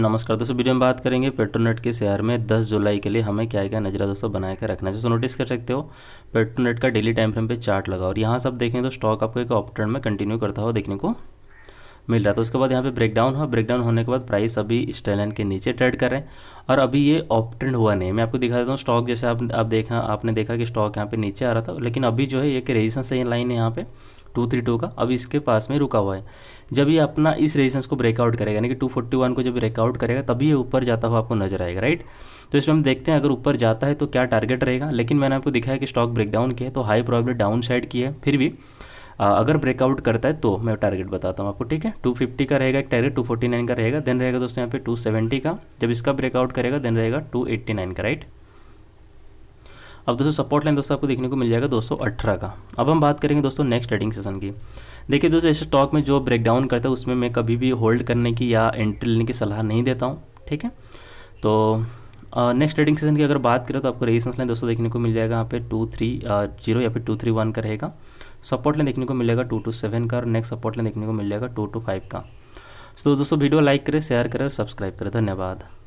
नमस्कार दोस्तों वीडियो में बात करेंगे पेट्रोनेट के शेयर में 10 जुलाई के लिए हमें क्या क्या नजरा दोस्तों बनाए के रखना है दोस्तों नोटिस कर सकते हो पेट्रोनेट का डेली टाइम फ्रेम पे चार्ट लगा और यहाँ सब देखें तो स्टॉक आपको एक ऑप में कंटिन्यू करता हुआ देखने को मिल रहा था तो उसके बाद यहाँ पे ब्रेकडाउन हुआ ब्रेकडाउन होने के बाद प्राइस अभी स्टेलन के नीचे ट्रेड कर रहे हैं और अभी ये ऑप ट्रेंड हुआ नहीं मैं आपको दिखा देता हूँ स्टॉक जैसे आप आप देखा आपने देखा कि स्टॉक यहाँ पे नीचे आ रहा था लेकिन अभी जो है ये रेजिस्टेंस लाइन है यहाँ पे टू थ्री टू का अब इसके पास में रुका हुआ है जब ये अपना इस रेजिस्टेंस को ब्रेकआउट करेगा यानी कि टू फोर्टी वन को जब ब्रेकआउट करेगा तभी ये ऊपर जाता हुआ आपको नजर आएगा राइट तो इसमें हम देखते हैं अगर ऊपर जाता है तो क्या टारगेट रहेगा लेकिन मैंने आपको दिखाया कि स्टॉक ब्रेकडाउन किया है तो हाई प्रॉब्लम डाउन साइड की है फिर भी अगर ब्रेकआउट करता है तो मैं टारगेट बताता हूँ आपको ठीक है फिफ्टी का रहेगा एक टारगेट नाइन का रहेगा देन रहेगा दोस्तों यहाँ पे सेवेंटी का जब इसका ब्रेकआउट करेगा देन रहेगा नाइन का राइट अब दोस्तों सपोर्ट लाइन दोस्तों आपको देखने को मिल जाएगा 218 का अब हम बात करेंगे दोस्तों नेक्स्ट ट्रेडिंग सेशन की देखिए दोस्तों इस स्टॉक में जो ब्रेकडाउन करता है उसमें मैं कभी भी होल्ड करने की या एंट्री लेने की सलाह नहीं देता हूँ ठीक है तो नेक्स्ट ट्रेडिंग सेशन की अगर बात करें तो आपको रेजिस्टेंस लाइन दोस्तों देखने को मिल जाएगा यहाँ पे टू थ्री जीरो या फिर टू थ्री वन का रहेगा सपोर्ट लाइन देखने को मिलेगा टू टू सेवन का और नेक्स्ट सपोर्ट लाइन देखने को मिल जाएगा टू टू फाइव का तो दोस्तों वीडियो लाइक करें शेयर करें और सब्सक्राइब करें धन्यवाद